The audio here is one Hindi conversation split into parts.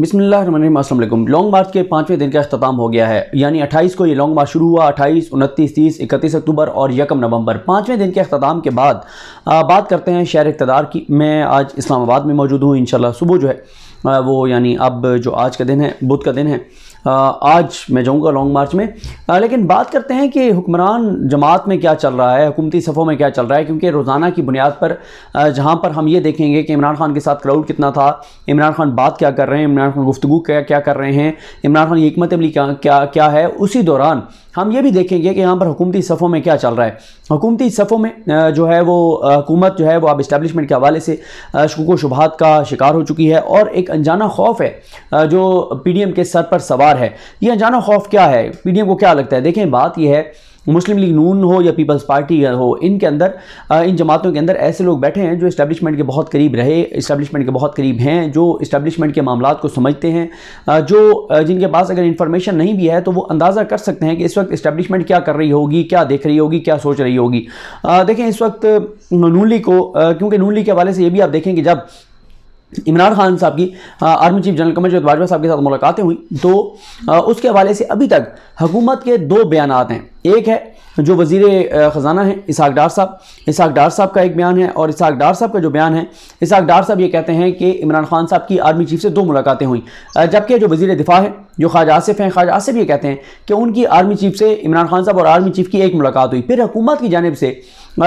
बिसमीम लॉन्ग मार्च के पाँचवें दिन का अख्ताम हो गया है यानी 28 को ये लॉन्ग मार्च शुरू हुआ 28, 29, 30, 31 अक्टूबर और यकम नवंबर पाँचवें दिन के अख्ताम के बाद आ, बात करते हैं शहर इकतदार की मैं आज इस्लामाबाद में मौजूद हूँ इन सुबह जो है आ, वो यानी अब जो आज का दिन है बुध का दिन है आज मैं जाऊँगा लॉन्ग मार्च में लेकिन बात करते हैं कि हुक्मरान जमात में क्या चल रहा है हुकूमती सफ़ों में क्या चल रहा है क्योंकि रोज़ाना की बुनियाद पर जहाँ पर हम ये देखेंगे कि इमरान खान के साथ क्राउड कितना था इमरान खान बात क्या कर रहे हैं इमरान खान गुफ्तु क्या क्या कर रहे हैं इमरान खान की हमत अमली क्या क्या क्या है उसी दौरान हम ये भी देखेंगे कि यहाँ पर हुकूमती सफ़ों में क्या चल रहा है हुकूमती सफ़ों में जो है वो हुकूमत जो है वो अब इस्टेबलिशमेंट के हवाले से शकूक शुबहत का शिकार हो चुकी है और एक अनजाना खौफ है जो पी डी एम के सर पर सवाल इनकार है ये अनजाना खौफ क्या है पीडीएम को क्या लगता है देखें बात यह है मुस्लिम लीग नून हो या पीपल्स पार्टी हो इनके अंदर इन जमातों के अंदर ऐसे लोग बैठे हैं जो इस्टेब्लिशमेंट के बहुत करीब रहे इस्टेब्लिशमेंट के बहुत करीब हैं जो इस्टेब्लिशमेंट के मामला को समझते हैं जो जिनके पास अगर इन्फॉर्मेशन नहीं भी है तो वो अंदाज़ा कर सकते हैं कि इस वक्त इस्टेब्लिशमेंट क्या कर रही होगी क्या देख रही होगी क्या सोच रही होगी देखें इस वक्त नून लीग को क्योंकि नून लीग के हवाले से ये भी आप देखें कि जब इमरान खान साहब की army chief general Qamar Bajwa साहब के साथ मुलाकातें हुई तो उसके हवाले से अभी तक हुकूमत के दो बयान हैं एक है जो वजीर ख़जाना हैं इसहाक डार साहब इसाक डार साहब का एक बयान है और इसाक डार साहब का जो बयान है इसाक डार साहब ये कहते हैं कि इमरान खान साहब की आर्मी चीफ से दो मुलाकातें हुई जबकि जो वजी दिफा है जो ख्वाज आसिफ हैं ख्वाज आसिफ ये कहते हैं कि उनकी आर्मी चीफ से इमरान खान साहब और आर्मी चीफ की एक मुलाकात हुई फिर हुकूमत की जानब से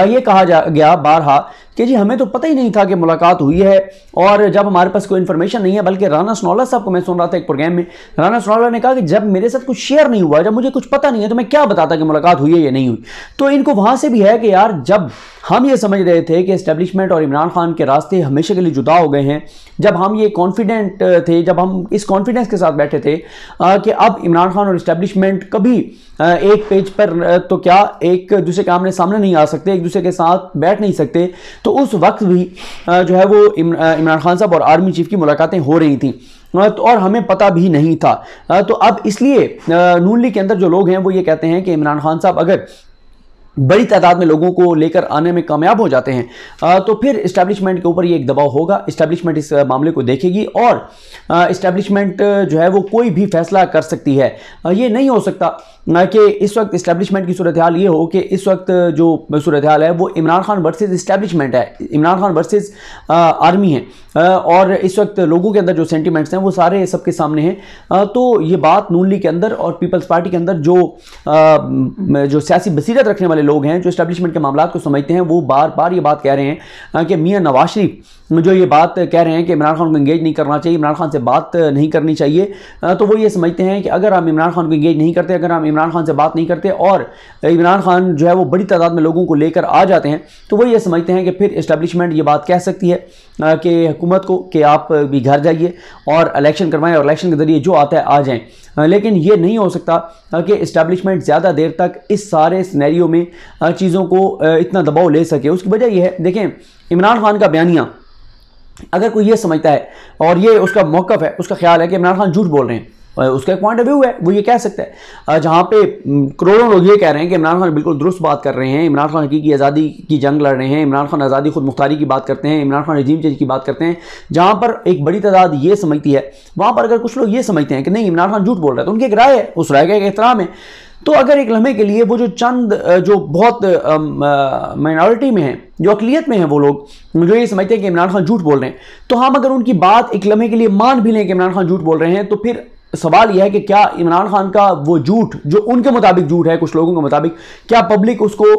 ये कहा जा गया बारहा कि जी हमें तो पता ही नहीं था कि मुलाकात हुई है और जब हमारे पास कोई इन्फॉर्मेशन नहीं है बल्कि राना सनौला साहब को मैं सुन रहा था एक प्रोग्राम में राना सनौला ने कहा कि जब मेरे साथ कुछ शेयर नहीं हुआ जब मुझे कुछ पता नहीं है तो मैं क्या बताता कि मुलाकात हुई है या नहीं हुई तो इनको वहाँ से भी है कि यार जब हम ये समझ रहे थे कि इस्टेब्लिशमेंट और इमरान खान के रास्ते हमेशा के लिए जुदा हो गए हैं जब हम ये कॉन्फिडेंट थे जब हम इस कॉन्फिडेंस के साथ बैठे थे कि अब इमरान खान और इस्टेब्लिशमेंट कभी एक पेज पर तो क्या एक दूसरे के आमने सामने नहीं आ सकते एक दूसरे के साथ बैठ नहीं सकते तो उस वक्त भी जो है वो इमरान खान साहब और आर्मी चीफ की मुलाकातें हो रही थी तो और हमें पता भी नहीं था तो अब इसलिए नून लीग के अंदर जो लोग हैं वो ये कहते हैं कि इमरान खान साहब अगर बड़ी तादाद में लोगों को लेकर आने में कामयाब हो जाते हैं तो फिर इस्टेब्लिशमेंट के ऊपर ये एक दबाव होगा इस्टेब्लिशमेंट इस मामले को देखेगी और इस्टेब्लिशमेंट जो है वो कोई भी फैसला कर सकती है ये नहीं हो सकता कि इस वक्त इस्टेब्लिशमेंट की सूरत हाल ये हो कि इस वक्त जो सूरत हाल है वो इमरान खान वर्सेज़ इस्टेब्लिशमेंट है इमरान खान वर्सेज़ आर्मी है और इस वक्त लोगों के अंदर जो सेंटिमेंट्स हैं वो सारे सबके सामने हैं तो ये बात नून लीग के अंदर और पीपल्स पार्टी के अंदर जो जो सियासी बसीरत रखने वाले लोग हैं जो इस्टेब्लिशमेंट के मामला को समझते हैं वो बार बार ये बात कह रहे हैं कि मियाँ नवाज शरीफ जो ये बात कह रहे हैं कि इमरान खान को इंगेज नहीं करना चाहिए इमरान खान से बात नहीं करनी चाहिए तो वो ये समझते हैं कि अगर हम इमरान खान को इंगेज नहीं करते अगर हम इमरान खान से बात नहीं करते और इमरान खान जो है वो बड़ी तादाद में लोगों को लेकर आ जाते हैं तो वो ये समझते हैं कि फिर इस्टेब्लिशमेंट ये बात कह सकती है कि हुकूमत को कि आप भी घर जाइए और इलेक्शन करवाएँ और इलेक्शन के ज़रिए जो आता है आ जाएँ लेकिन ये नहीं हो सकता कि इस्टेब्लिशमेंट ज़्यादा देर तक इस सारे स्नैरियो में चीज़ों को इतना दबाव ले सके उसकी वजह यह है देखें इमरान खान का बयानिया अगर कोई ये समझता है और ये उसका मौक़ है उसका ख्याल है कि इमरान खान झूठ बोल रहे हैं उसका एक पॉइंट ऑफ व्यू है वो ये कह सकता है जहाँ पे करोड़ों लोग ये कह रहे हैं कि इमरान खान बिल्कुल दुरुस्त बात कर रहे हैं इमरान खान की आज़ादी की जंग लड़ रहे हैं इमरान खान आज़ादी खुद मुख्तारी की बात करते हैं इमरान खान रजीम चेंज की बात करते हैं जहाँ पर एक बड़ी तादाद ये समझती है वहाँ पर अगर कुछ लोग ये समझते हैं कि नहीं इमरान खान झूठ बोल रहा है तो उनकी एक राय है उस राय का एक एहतराम है तो अगर एक लम्हे के लिए वो जो चंद जो बहुत माइनॉरिटी में है जो अकलीत में है वो लोग जो ये समझते हैं कि इमरान खान झूठ बोल रहे हैं तो हम अगर उनकी बात एक लम्हे के लिए मान भी लें कि इमरान खान झूठ बोल रहे हैं तो फिर सवाल यह है कि क्या इमरान खान का वो झूठ जो उनके मुताबिक झूठ है कुछ लोगों के मुताबिक क्या पब्लिक उसको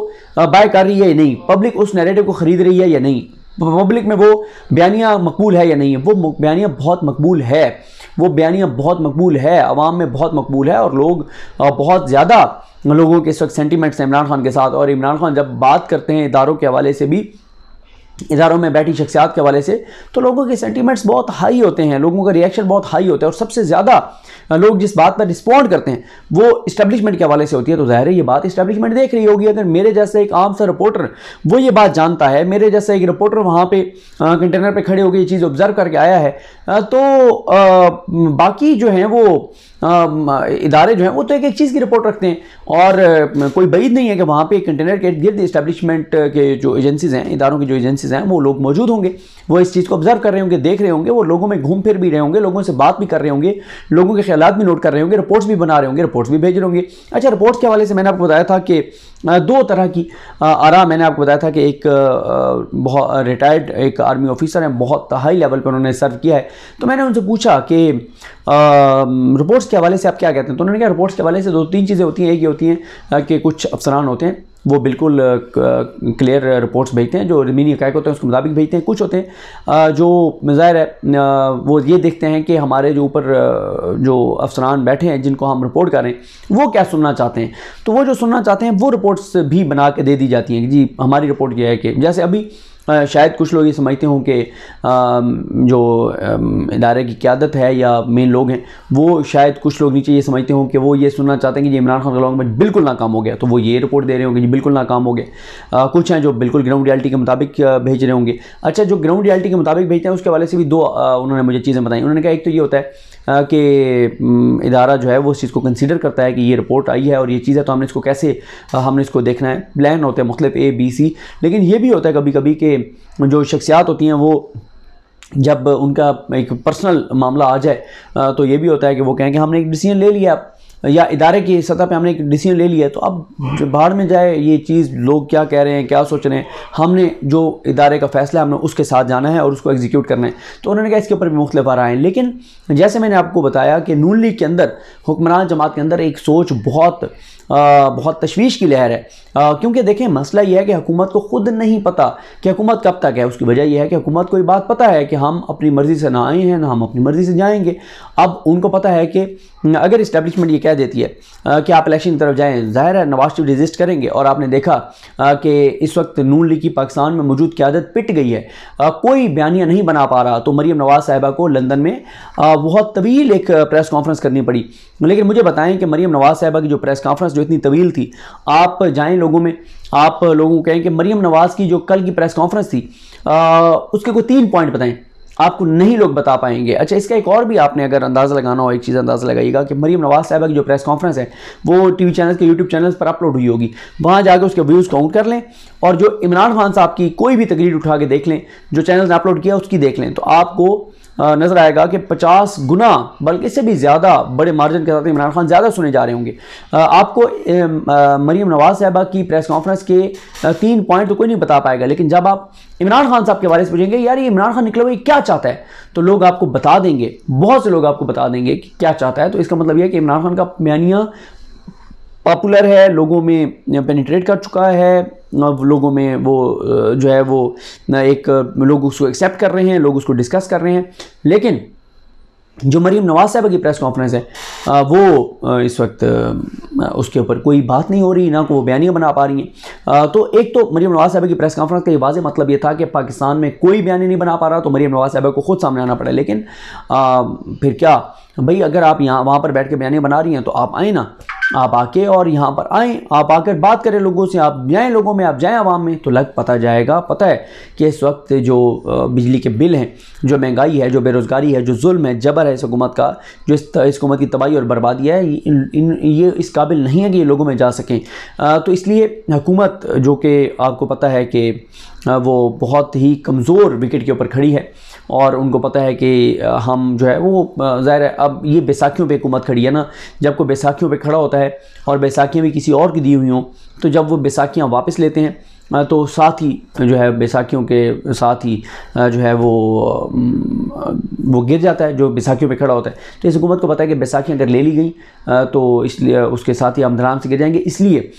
बाय कर रही है या नहीं पब्लिक उस नैरेटिव को खरीद रही है या नहीं पब्लिक में वो बयानिया मकबूल है या नहीं है वो बयानिया बहुत मकबूल है वो बयानिया बहुत मकबूल है आवाम में बहुत मकबूल है और लोग बहुत ज़्यादा लोगों के इस वक्त सेंटीमेंट्स हैं इमरान खान के साथ और इमरान खान जब बात करते हैं इदारों के हवाले से भी इदारों में बैठी शख्सियात के हवाले से तो लोगों के सेंटीमेंट्स बहुत हाई होते हैं लोगों का रिएक्शन बहुत हाई होता है और सबसे ज़्यादा लोग जिस बात पर रिस्पॉन्ड करते हैं वो इस्टेब्लिशमेंट के हवाले से होती है तो ज़ाहिर है ये बात इस्टेब्लिशमेंट देख रही होगी अगर मेरे जैसे एक आम सा रिपोर्टर वो ये बात जानता है मेरे जैसे एक रिपोर्टर वहाँ पर कंटेनर पर खड़े होकर ये चीज़ ऑब्ज़र्व करके आया है तो बाकी जो हैं वो इदारे जो हैं वो तो एक एक चीज़ की रिपोर्ट रखते हैं और कोई बैद नहीं है कि वहाँ पे कंटेनर के गिर्द इस्टेब्लिशमेंट के जो एजेंसीज़ हैं इदारों की जो एजेंसीज़ हैं वो लोग मौजूद होंगे वो इस चीज़ को ऑब्जर्व कर रहे होंगे देख रहे होंगे वो लोगों में घूम फिर भी रहे होंगे लोगों से बात भी कर रहे होंगे लोगों के ख्याल भी नोट कर रहे होंगे रिपोर्ट्स भी बना रहे होंगे रिपोर्ट्स भी भेज रहे होंगे अच्छा रिपोर्ट्स के हवाले से मैंने आपको बताया था कि दो तरह की आरा मैंने आपको बताया था कि एक बहुत रिटायर्ड एक आर्मी ऑफिसर हैं बहुत हाई लेवल पर उन्होंने सर्व किया है तो मैंने उनसे पूछा कि रिपोर्ट्स के हवाले से आप क्या कहते हैं तो उन्होंने कहा रिपोर्ट्स के हवाले से दो तीन चीज़ें होती हैं एक ये होती हैं कि कुछ अफसरान होते हैं वो बिल्कुल क्लियर रिपोर्ट्स भेजते हैं जो रिमीनी हकायक होते हैं उसके मुताबिक भेजते हैं कुछ होते हैं जो ज़ाहिर है वो ये देखते हैं कि हमारे जो ऊपर जो अफसरान बैठे हैं जिनको हम रिपोर्ट करें वो क्या सुनना चाहते हैं तो वो जो सुनना चाहते हैं वो रिपोर्ट्स भी बना के दे दी जाती हैं जी हमारी रिपोर्ट यह है कि जैसे अभी शायद कुछ लोग ये समझते हों कि जो इदारे की क्यादत है या मेन लोग हैं वो शायद कुछ लोग नीचे ये समझते हों कि वो ये सुनना चाहते हैं कि जी इमरान खान का लॉन्ग बिल्कुल नाकाम हो गया तो वो ये रिपोर्ट दे रहे होंगे जी बिल्कुल नाकाम हो गया कुछ हैं जो बिल्कुल ग्राउंड रियलिटी के मुताबिक भेज रहे होंगे अच्छा जो ग्राउंड रियलिटी के मुताबिक भेजते हैं उसके वाले से भी दो उन्होंने मुझे चीज़ें बताई उन्होंने कहा एक तो ये होता है कि इदारा जो है वो इस चीज़ को कंसिडर करता है कि ये रिपोर्ट आई है और ये चीज़ है तो हमने इसको कैसे हमने इसको देखना है प्लान होते हैं मुख्तफ ए बी सी लेकिन ये भी होता है कभी कभी कि जो शख्सियात होती हैं वो जब उनका एक पर्सनल मामला आ जाए तो ये भी होता है कि वो कहें कि हमने एक डिसीजन ले लिया या इदारे की सतह पे हमने एक डिसीजन ले लिया है तो अब जो बाहर में जाए ये चीज़ लोग क्या कह रहे हैं क्या सोच रहे हैं हमने जो इदारे का फैसला हमने उसके साथ जाना है और उसको एग्जीक्यूट करना है तो उन्होंने कहा इसके ऊपर भी मुख्तफ रहा हैं लेकिन जैसे मैंने आपको बताया कि नून लीग के अंदर हुक्मरान जमात के अंदर एक सोच बहुत बहुत तशवीश की लहर है क्योंकि देखें मसला यह है कि हुकूमत को ख़ुद नहीं पता कि हुकूमत कब तक है उसकी वजह यह है कि हुकूमत को ये बात पता है कि हम अपनी मर्ज़ी से ना आए हैं ना हम अपनी मर्ज़ी से जाएंगे अब उनको पता है कि अगर इस्टेब्लिशमेंट ये कह देती है कि आप इलेक्शन की तरफ जाएँ ज़ाहिर है नवाज शरीफ रजिस्ट करेंगे और आपने देखा कि इस वक्त नून लीग की पाकिस्तान में मौजूद क्यादत पिट गई है कोई बयानिया नहीं बना पा रहा तो मरीम नवाज साहिबा को लंदन में बहुत तवील एक प्रेस कॉन्फ्रेंस करनी पड़ी लेकिन मुझे बताएं कि मरीम नवाज साहिबा की जो प्रेस कॉन्फ्रेंस जो इतनी तवील थी आप जाएं लोगों में आप लोगों को कहें कि मरीम नवाज़ की जो कल की प्रेस कॉन्फ्रेंस थी आ, उसके कोई तीन पॉइंट बताएं आपको नहीं लोग बता पाएंगे अच्छा इसका एक और भी आपने अगर अंदाज़ा लगाना हो एक चीज़ अंदाज़ा लगाइएगा कि मरीम नवाज़ साहब की जो प्रेस कॉन्फ्रेंस है वो टीवी चैनल्स के यूट्यूब चैनल्स पर अपलोड हुई होगी वहाँ जाकर उसके व्यूज़ काउंट कर लें और जो इमरान खान साहब की कोई भी तकरीर उठा के देख लें जो चैनल ने अपलोड किया उसकी देख लें तो आपको नजर आएगा कि 50 गुना बल्कि इससे भी ज़्यादा बड़े मार्जिन के साथ इमरान खान ज़्यादा सुने जा रहे होंगे आपको मरीम नवाज साहबा की प्रेस कॉन्फ्रेंस के तीन पॉइंट तो कोई नहीं बता पाएगा लेकिन जब आप इमरान खान साहब के बारे में पूछेंगे यार ये इमरान खान निकले हुए क्या चाहता है तो लोग आपको बता देंगे बहुत से लोग आपको बता देंगे कि क्या चाहता है तो इसका मतलब यह कि इमरान खान का मानिया पॉपुलर है लोगों में पेनिट्रेट कर चुका है लोगों में वो जो है वो एक लोग उसको एक्सेप्ट कर रहे हैं लोग उसको डिस्कस कर रहे हैं लेकिन जो मरीम नवाज साहब की प्रेस कॉन्फ्रेंस है वो इस वक्त उसके ऊपर कोई बात नहीं हो रही ना को वो बयानियाँ बना पा रही हैं तो एक तो मरीम नवाज साहब की प्रेस कॉन्फ्रेंस का ये वाजह मतलब ये था कि पाकिस्तान में कोई बयानी नहीं बना पा रहा तो मरीम नवाज साहब को खुद सामने आना पड़ा लेकिन फिर क्या भाई अगर आप यहाँ वहाँ पर बैठ के बयानियाँ बना रही हैं तो आप आए ना आप आके और यहाँ पर आएँ आप आकर बात करें लोगों से आप जाएँ लोगों में आप जाएँ आवाम में तो लग पता जाएगा पता है कि इस वक्त जो बिजली के बिल हैं जो महंगाई है जो बेरोज़गारी है जो जुल्म है जबर है इस हुकूमत का जो इस हुकूमत की तबाही और बर्बादी है इन, ये इस काबिल नहीं है कि ये लोगों में जा सकें तो इसलिए हुकूमत जो कि आपको पता है कि वो बहुत ही कमज़ोर विकेट के ऊपर खड़ी है और उनको पता है कि हम जो है वो ज़ाहिर है अब ये बैसाखियों पे हुकूमत खड़ी है ना जब कोई बैसाखियों पे खड़ा होता है और बैसाखियाँ भी किसी और की दी हुई हों तो जब वो बैसाखियाँ वापस लेते हैं तो साथ ही जो है बैसाखियों के साथ ही जो है वो वो गिर जाता है जो बैसाखियों पे खड़ा होता है तो इस हुकूमत को पता है कि बैसाखियाँ अगर ले ली गई तो इसलिए उसके साथ ही धराम से गिर जाएंगे इसलिए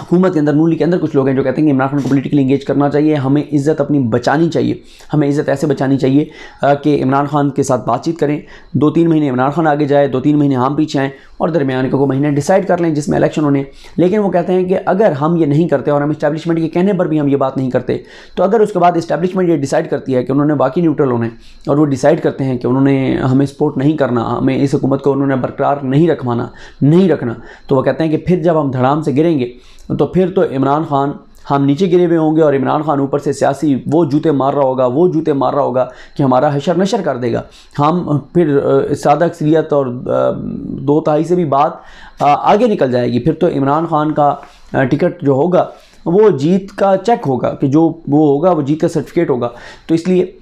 हुकूमत के अंदर नून के अंदर कुछ लोग हैं जो कहते हैं कि इमरान खान को पोलिटिकली इंगेज करना चाहिए हमें इज़्ज़त अपनी बचानी चाहिए हमें इज़्ज़त ऐसे बचानी चाहिए कि इमरान खान के साथ बातचीत करें दो तीन महीने इमरान खान आगे जाए दो तीन महीने हम पीछे आएँ और दरमियान का को महीने डिसाइड कर लें जिसमें इलेक्शन होने लेकिन वो कहते हैं कि अगर हम ये नहीं करते और हम इस्टेब्लिशमेंट के कहने पर भी हम ये बात नहीं करते तो अगर उसके बाद इस्टेब्लिशमेंट ये डिसाइड करती है कि उन्होंने बाकी न्यूट्रल होने और वो डिसाइड करते हैं कि उन्होंने हमें सपोर्ट नहीं करना हमें इस हुकूमत को उन्होंने बरकरार नहीं रखवाना नहीं रखना तो वह कहते हैं कि फिर जब हम धड़ाम से गिरेंगे तो फिर तो इमरान खान हम नीचे गिरे हुए होंगे और इमरान खान ऊपर से सियासी वो जूते मार रहा होगा वो जूते मार रहा होगा कि हमारा हशर नशर कर देगा हम फिर सादा अक्सरियत और दो तहाई से भी बात आगे निकल जाएगी फिर तो इमरान खान का टिकट जो होगा वो जीत का चेक होगा कि जो वो होगा वो जीत का सर्टिफिकेट होगा तो इसलिए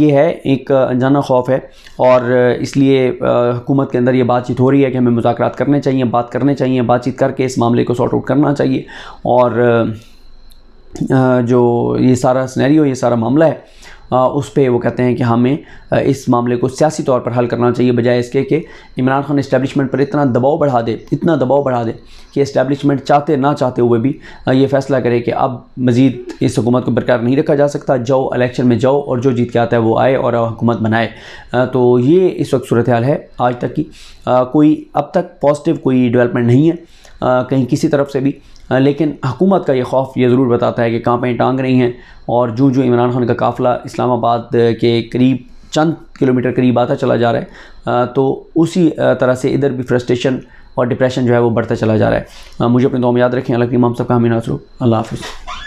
ये है एक अनजाना खौफ है और इसलिए हुकूमत के अंदर ये बातचीत हो रही है कि हमें मुजाकर करने चाहिए बात करने चाहिए बातचीत करके इस मामले को सॉर्ट आउट करना चाहिए और जो ये सारा स्नैरियो ये सारा मामला है उस पर वो कहते हैं कि हमें इस मामले को सियासी तौर पर हल करना चाहिए बजाय इसके कि इमरान खान इस्टेबलिशमेंट पर इतना दबाव बढ़ा दे इतना दबाव बढ़ा दे कि इस्टेबलिशमेंट चाहते ना चाहते हुए भी ये फैसला करे कि अब मज़ीद इस हुकूमत को बरकरार नहीं रखा जा सकता जाओ इलेक्शन में जाओ और जो जीत के आता है वो आए और हुकूमत बनाए तो ये इस वक्त सूरत हाल है आज तक की कोई अब तक पॉजिटिव कोई डेवलपमेंट नहीं है कहीं किसी तरफ से भी लेकिन हकूमत का ये खौफ ये ज़रूर बताता है कि कांपें टांग रही हैं और जो जो इमरान खान का काफ़िला इस्लामाबाद के करीब चंद किलोमीटर करीब आता चला जा रहा है तो उसी तरह से इधर भी फ्रस्ट्रेशन और डिप्रेशन जो है वो बढ़ता चला जा रहा है मुझे अपने दो में याद रखें अलग इमाम साहब का हमीना नासरू अल्लाह हाफ़